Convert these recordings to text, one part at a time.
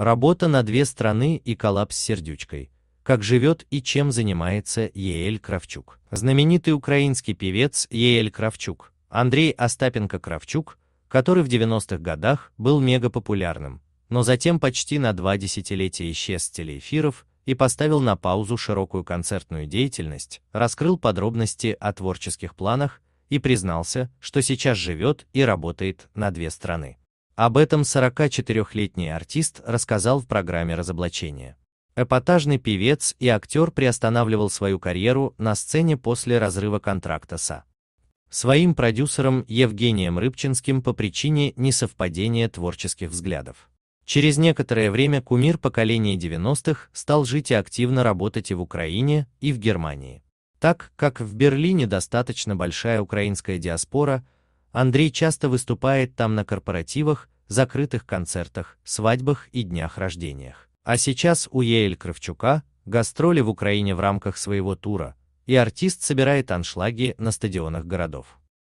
Работа на две страны и коллапс с сердючкой. Как живет и чем занимается Еэль Кравчук. Знаменитый украинский певец Еэль Кравчук, Андрей Остапенко Кравчук, который в 90-х годах был мега популярным, но затем почти на два десятилетия исчез с телеэфиров и поставил на паузу широкую концертную деятельность, раскрыл подробности о творческих планах и признался, что сейчас живет и работает на две страны. Об этом 44-летний артист рассказал в программе разоблачения. Эпатажный певец и актер приостанавливал свою карьеру на сцене после разрыва контракта СА. Своим продюсером Евгением Рыбчинским по причине несовпадения творческих взглядов. Через некоторое время кумир поколения 90-х стал жить и активно работать и в Украине, и в Германии. Так как в Берлине достаточно большая украинская диаспора, Андрей часто выступает там на корпоративах, закрытых концертах, свадьбах и днях рождениях. А сейчас у Еэль Кравчука гастроли в Украине в рамках своего тура, и артист собирает аншлаги на стадионах городов.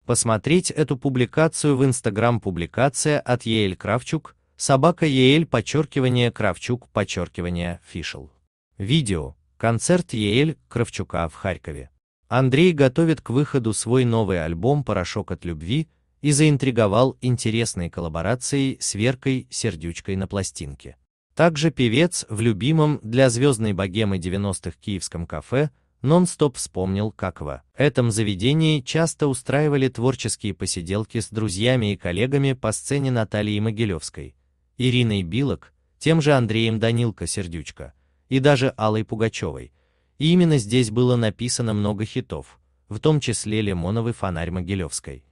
Посмотреть эту публикацию в Instagram публикация от Еэль Кравчук, собака Еэль подчеркивание Кравчук подчеркивание фишел. Видео. Концерт Еэль Кравчука в Харькове. Андрей готовит к выходу свой новый альбом «Порошок от любви» и заинтриговал интересной коллаборацией с Веркой Сердючкой на пластинке. Также певец в любимом для звездной богемы 90-х киевском кафе нон-стоп вспомнил как В этом заведении часто устраивали творческие посиделки с друзьями и коллегами по сцене Натальи Могилевской, Ириной Билок, тем же Андреем данилко Сердючка и даже Аллой Пугачевой, и именно здесь было написано много хитов, в том числе «Лимоновый фонарь Могилевской».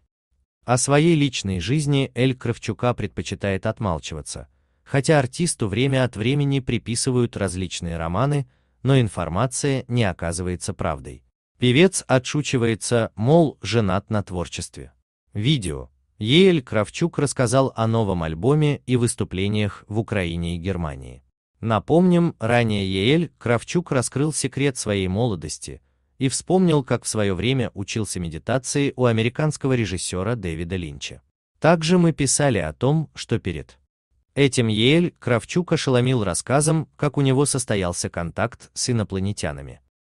О своей личной жизни Эль Кравчука предпочитает отмалчиваться, хотя артисту время от времени приписывают различные романы, но информация не оказывается правдой. Певец отшучивается, мол, женат на творчестве. Видео. Ель Кравчук рассказал о новом альбоме и выступлениях в Украине и Германии. Напомним, ранее Еэль Кравчук раскрыл секрет своей молодости и вспомнил, как в свое время учился медитации у американского режиссера Дэвида Линча. Также мы писали о том, что перед этим Еэль Кравчук ошеломил рассказом, как у него состоялся контакт с инопланетянами.